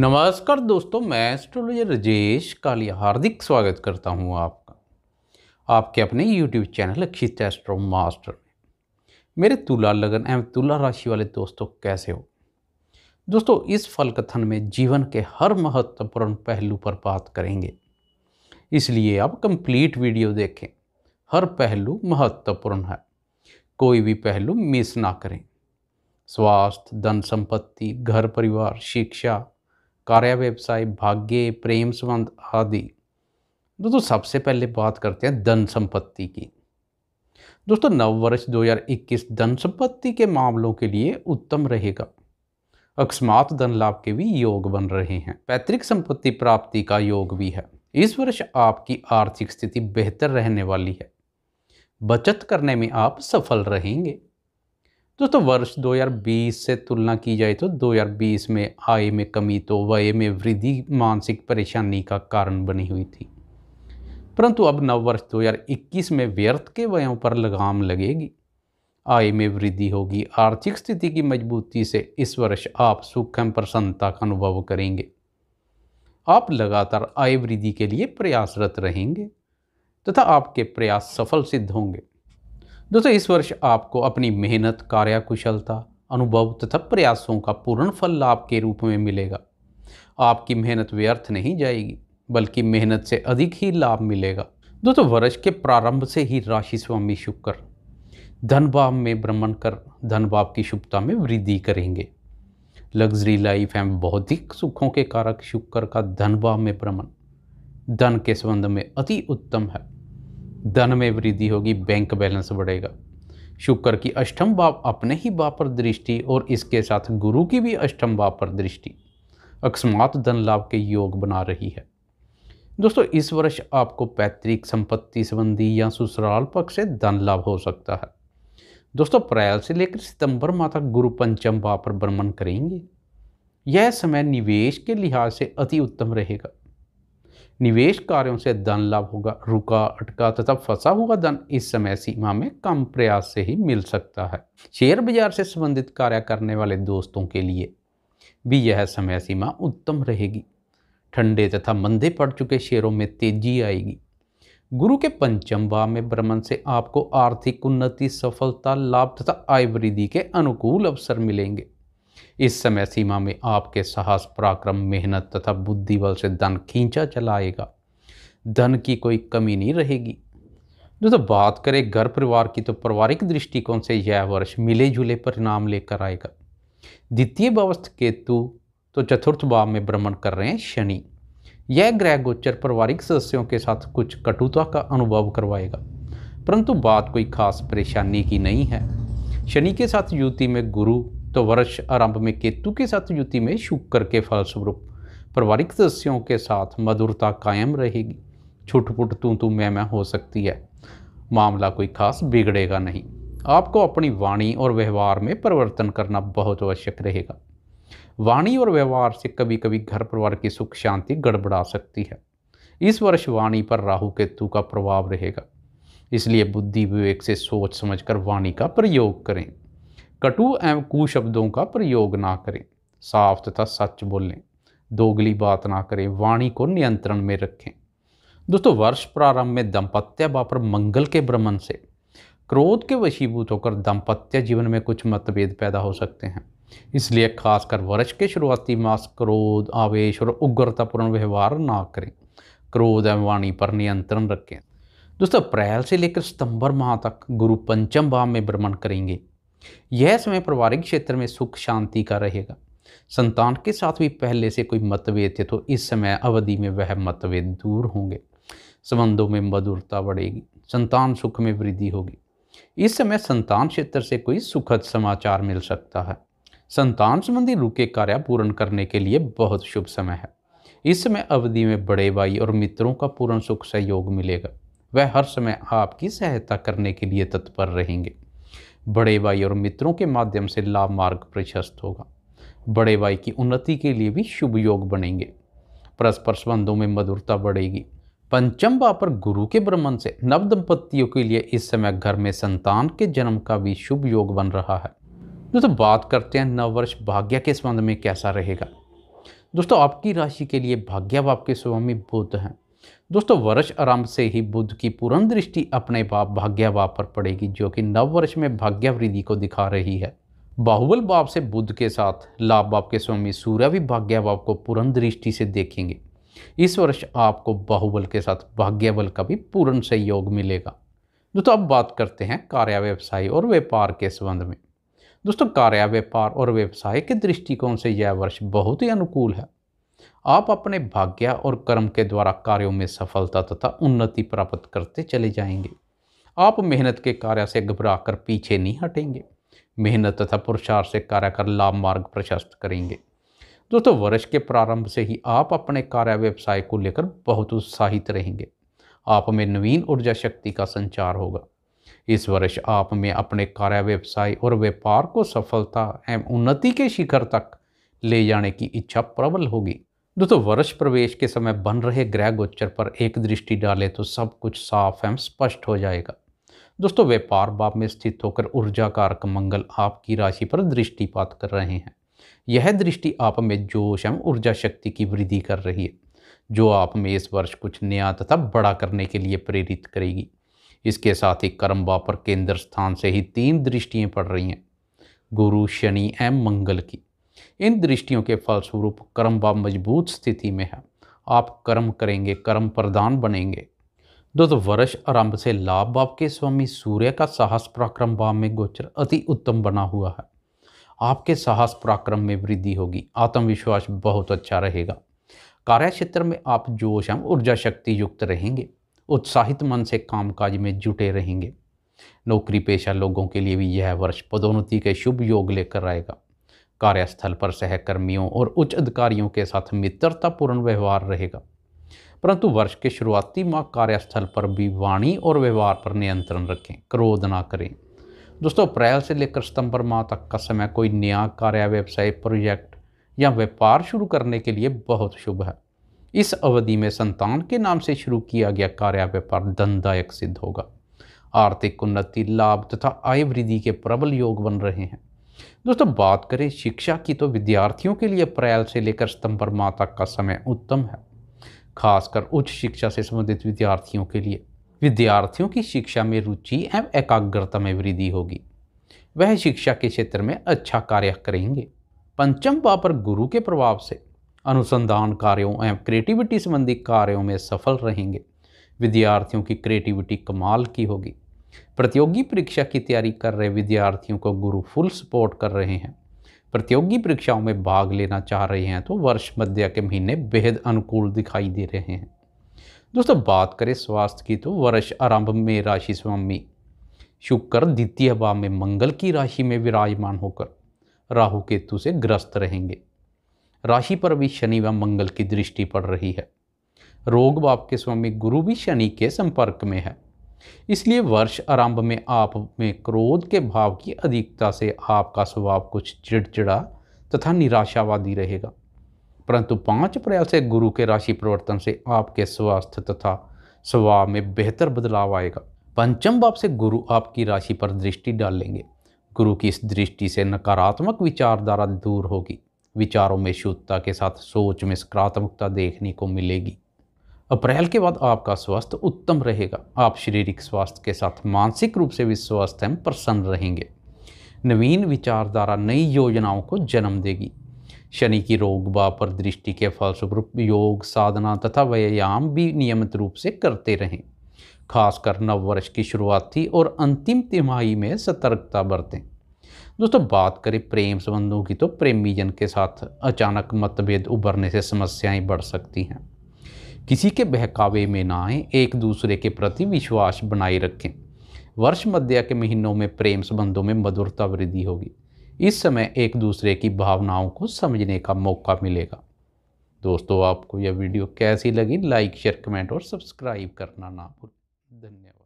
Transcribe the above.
नमस्कार दोस्तों मैं एस्ट्रोलॉजर राजेश कालिया हार्दिक स्वागत करता हूं आपका आपके अपने YouTube channel Akshit astro master में मेरे तुला लगन एवं तुला राशि वाले दोस्तों कैसे हो दोस्तों इस फल कथन में जीवन के हर महत्वपूर्ण पहलू पर बात करेंगे इसलिए आप कंप्लीट वीडियो देखें हर पहलू महत्वपूर्ण है कोई भी पहलू मिस ना करें स्वास्थ्य धन संपत्ति घर परिवार शिक्षा कार्य व्यवसाय भाग्य प्रेम संबंध आदि दोस्तों सबसे पहले बात करते हैं धन संपत्ति की दोस्तों नववर्ष 2021 धन संपत्ति के मामलों के लिए उत्तम रहेगा अकस्मात धन लाभ के भी योग बन रहे हैं पैतृक संपत्ति प्राप्ति का योग भी है इस वर्ष आपकी आर्थिक स्थिति बेहतर रहने वाली है बचत करने में आप सफल रहेंगे दोस्तों तो वर्ष 2020 से तुलना की जाए तो 2020 में आय में कमी तो व्यय में वृद्धि मानसिक परेशानी का कारण बनी हुई थी परंतु अब नववर्ष 2021 में व्यर्थ के व्ययों पर लगाम लगेगी आय में वृद्धि होगी आर्थिक स्थिति की मजबूती से इस वर्ष आप सुख एवं प्रसन्नता का अनुभव करेंगे आप लगातार आय वृद्धि के लिए प्रयासरत रहेंगे तथा आपके प्रयास सफल सिद्ध होंगे दोस्तों इस वर्ष आपको अपनी मेहनत कार्य कुशलता अनुभव तथा प्रयासों का पूर्ण फल लाभ के रूप में मिलेगा आपकी मेहनत व्यर्थ नहीं जाएगी बल्कि मेहनत से अधिक ही लाभ मिलेगा दोस्तों वर्ष के प्रारंभ से ही राशि स्वामी शुक्र धन भाव में भ्रमण कर धन भाव की शुभता में वृद्धि करेंगे लग्जरी लाइफ एवं बौद्धिक सुखों के कारक शुक्र का धन भाव में भ्रमण धन के संबंध में अति उत्तम है धन में वृद्धि होगी बैंक बैलेंस बढ़ेगा शुक्र की अष्टम भाव अपने ही भाव पर दृष्टि और इसके साथ गुरु की भी अष्टम भाव पर दृष्टि अकस्मात धन लाभ के योग बना रही है दोस्तों इस वर्ष आपको पैतृक संपत्ति संबंधी या ससुराल पक्ष से धन लाभ हो सकता है दोस्तों अप्रैल से लेकर सितंबर माह तक गुरु पंचम भाव पर भ्रमण करेंगे यह समय निवेश के लिहाज से अति उत्तम रहेगा निवेश कार्यों से धन लाभ होगा रुका अटका तथा फंसा हुआ धन इस समय सीमा में कम प्रयास से ही मिल सकता है शेयर बाजार से संबंधित कार्य करने वाले दोस्तों के लिए भी यह समय सीमा उत्तम रहेगी ठंडे तथा मंदे पड़ चुके शेयरों में तेजी आएगी गुरु के पंचम भाव में भ्रमण से आपको आर्थिक उन्नति सफलता लाभ तथा आय वृद्धि के अनुकूल अवसर मिलेंगे इस समय सीमा में आपके साहस पराक्रम मेहनत तथा बुद्धि बल से धन खींचा चलाएगा धन की कोई कमी नहीं रहेगी जो तो, तो बात करें घर परिवार की तो पारिवारिक दृष्टिकोण से यह वर्ष मिले जुले परिणाम लेकर आएगा द्वितीय भावस्थ केतु तो चतुर्थ भाव में भ्रमण कर रहे हैं शनि यह ग्रह गोचर पारिवारिक सदस्यों के साथ कुछ कटुता का अनुभव करवाएगा परंतु बात कोई खास परेशानी की नहीं है शनि के साथ युति में गुरु तो वर्ष आरंभ में केतु के साथ युति में शुक्र के फलस्वरूप पारिवारिक सदस्यों के साथ मधुरता कायम रहेगी छुटपुट तू तू मैं मैं हो सकती है मामला कोई खास बिगड़ेगा नहीं आपको अपनी वाणी और व्यवहार में परिवर्तन करना बहुत आवश्यक रहेगा वाणी और व्यवहार से कभी कभी घर परिवार की सुख शांति गड़बड़ा सकती है इस वर्ष वाणी पर राहु केतु का प्रभाव रहेगा इसलिए बुद्धि विवेक से सोच समझकर वाणी का प्रयोग करें कटु एवं कुशब्दों का प्रयोग ना करें साफ तथा सच बोलें दोगली बात ना करें वाणी को नियंत्रण में रखें दोस्तों वर्ष प्रारंभ में दंपत्य बापर मंगल के भ्रमण से क्रोध के वशीभूत होकर दाम्पत्य जीवन में कुछ मतभेद पैदा हो सकते हैं इसलिए खासकर वर्ष के शुरुआती मास क्रोध आवेश और उग्रतापूर्ण व्यवहार ना करें क्रोध एवं वाणी पर नियंत्रण रखें दोस्तों अप्रैल से लेकर सितंबर माह तक गुरु पंचम भाव में भ्रमण करेंगे यह समय पारिवारिक क्षेत्र में सुख शांति का रहेगा संतान के साथ भी पहले से कोई मतभेद थे तो इस समय अवधि में वह मतभेद दूर होंगे संबंधों में मधुरता बढ़ेगी संतान सुख में वृद्धि होगी इस समय संतान क्षेत्र से कोई सुखद समाचार मिल सकता है संतान संबंधी रुके कार्य पूर्ण करने के लिए बहुत शुभ समय है इस समय अवधि में बड़े भाई और मित्रों का पूर्ण सुख सहयोग मिलेगा वह हर समय आपकी सहायता करने के लिए तत्पर रहेंगे बड़े भाई और मित्रों के माध्यम से लाभ मार्ग प्रशस्त होगा बड़े भाई की उन्नति के लिए भी शुभ योग बनेंगे परस्पर संबंधों में मधुरता बढ़ेगी पंचम भाव पर गुरु के भ्रमण से नव दंपतियों के लिए इस समय घर में संतान के जन्म का भी शुभ योग बन रहा है दोस्तों बात करते हैं नववर्ष भाग्य के संबंध में कैसा रहेगा दोस्तों आपकी राशि के लिए भाग्य आपके स्वामी बुद्ध हैं दोस्तों वर्ष आरंभ से ही बुद्ध की पूर्ण दृष्टि अपने बाप बाप पर पड़ेगी जो कि नव वर्ष में भाग्या वृद्धि को दिखा रही है बाहुबल बाप से बुद्ध के साथ लाभ बाप के स्वामी सूर्य भी भाग्या बाप को पूर्ण दृष्टि से देखेंगे इस वर्ष आपको बाहुबल के साथ भाग्यबल का भी पूर्ण सहयोग मिलेगा दोस्तों अब बात करते हैं कार्य व्यवसाय और व्यापार के संबंध में दोस्तों कार्य व्यापार और व्यवसाय के दृष्टिकोण से यह वर्ष बहुत ही अनुकूल है आप अपने भाग्य और कर्म के द्वारा कार्यों में सफलता तथा उन्नति प्राप्त करते चले जाएंगे आप मेहनत के कार्य से घबरा कर पीछे नहीं हटेंगे मेहनत तथा पुरुषार्थ से कार्य कर लाभ मार्ग प्रशस्त करेंगे दोस्तों वर्ष के प्रारंभ से ही आप अपने कार्य व्यवसाय को लेकर बहुत उत्साहित रहेंगे आप में नवीन ऊर्जा शक्ति का संचार होगा इस वर्ष आप में अपने कार्य व्यवसाय और व्यापार को सफलता एवं उन्नति के शिखर तक ले जाने की इच्छा प्रबल होगी दोस्तों वर्ष प्रवेश के समय बन रहे ग्रह गोचर पर एक दृष्टि डाले तो सब कुछ साफ एवं स्पष्ट हो जाएगा दोस्तों व्यापार भाव में स्थित होकर ऊर्जा कारक मंगल आपकी राशि पर दृष्टिपात कर रहे हैं यह दृष्टि आप में जोश एवं ऊर्जा शक्ति की वृद्धि कर रही है जो आप में इस वर्ष कुछ नया तथा बड़ा करने के लिए प्रेरित करेगी इसके साथ ही कर्म भाव पर केंद्र स्थान से ही तीन दृष्टियाँ पड़ रही हैं गुरु शनि एवं मंगल की इन दृष्टियों के फलस्वरूप कर्म व मजबूत स्थिति में है आप कर्म करेंगे कर्म प्रदान बनेंगे दो तो वर्ष आरंभ से लाभ बाप के स्वामी सूर्य का साहस पराक्रम भाव में गोचर अति उत्तम बना हुआ है आपके साहस पराक्रम में वृद्धि होगी आत्मविश्वास बहुत अच्छा रहेगा कार्य क्षेत्र में आप जोश एवं ऊर्जा शक्ति युक्त रहेंगे उत्साहित मन से कामकाज में जुटे रहेंगे नौकरी पेशा लोगों के लिए भी यह वर्ष पदोन्नति के शुभ योग लेकर आएगा कार्यस्थल पर सहकर्मियों और उच्च अधिकारियों के साथ मित्रतापूर्ण व्यवहार रहेगा परंतु वर्ष के शुरुआती माह कार्यस्थल पर भी वाणी और व्यवहार पर नियंत्रण रखें क्रोध ना करें दोस्तों अप्रैल से लेकर सितंबर माह तक का समय कोई नया कार्य व्यवसाय प्रोजेक्ट या व्यापार शुरू करने के लिए बहुत शुभ है इस अवधि में संतान के नाम से शुरू किया गया कार्य व्यापार धनदायक सिद्ध होगा आर्थिक उन्नति लाभ तथा आय वृद्धि के प्रबल योग बन रहे हैं दोस्तों बात करें शिक्षा की तो विद्यार्थियों के लिए अप्रैल से लेकर सितंबर माह तक का समय उत्तम है खासकर उच्च शिक्षा से संबंधित विद्यार्थियों के लिए विद्यार्थियों की शिक्षा में रुचि एवं एकाग्रता में वृद्धि होगी वह शिक्षा के क्षेत्र में अच्छा कार्य करेंगे पंचम भाव पर गुरु के प्रभाव से अनुसंधान कार्यों एवं क्रिएटिविटी संबंधी कार्यों में सफल रहेंगे विद्यार्थियों की क्रिएटिविटी कमाल की होगी प्रतियोगी परीक्षा की तैयारी कर रहे विद्यार्थियों को गुरु फुल सपोर्ट कर रहे हैं प्रतियोगी परीक्षाओं में भाग लेना चाह रहे हैं तो वर्ष मध्य के महीने बेहद अनुकूल दिखाई दे रहे हैं दोस्तों बात करें स्वास्थ्य की तो वर्ष आरंभ में राशि स्वामी शुक्र द्वितीय भाव में मंगल की राशि में विराजमान होकर राहु केतु से ग्रस्त रहेंगे राशि पर भी शनि व मंगल की दृष्टि पड़ रही है रोग बाप के स्वामी गुरु भी शनि के संपर्क में है इसलिए वर्ष आरंभ में आप में क्रोध के भाव की अधिकता से आपका स्वभाव कुछ चिड़चिड़ा तथा निराशावादी रहेगा परंतु पाँच अप्रैल से गुरु के राशि परिवर्तन से आपके स्वास्थ्य तथा स्वभाव में बेहतर बदलाव आएगा पंचम भाव से गुरु आपकी राशि पर दृष्टि डालेंगे गुरु की इस दृष्टि से नकारात्मक विचारधारा दूर होगी विचारों में शुद्धता के साथ सोच में सकारात्मकता देखने को मिलेगी अप्रैल के बाद आपका स्वास्थ्य उत्तम रहेगा आप शारीरिक स्वास्थ्य के साथ मानसिक रूप से भी स्वस्थ एवं प्रसन्न रहेंगे नवीन विचारधारा नई योजनाओं को जन्म देगी शनि की रोग बा पर दृष्टि के फलस्वरूप योग साधना तथा व्यायाम भी नियमित रूप से करते रहें खासकर नववर्ष की शुरुआती और अंतिम तिमाही में सतर्कता बरतें दोस्तों बात करें प्रेम संबंधों की तो प्रेमीजन के साथ अचानक मतभेद उभरने से समस्याएं बढ़ सकती हैं किसी के बहकावे में ना आए एक दूसरे के प्रति विश्वास बनाए रखें वर्ष मध्य के महीनों में प्रेम संबंधों में मधुरता वृद्धि होगी इस समय एक दूसरे की भावनाओं को समझने का मौका मिलेगा दोस्तों आपको यह वीडियो कैसी लगी लाइक शेयर कमेंट और सब्सक्राइब करना ना भूलें धन्यवाद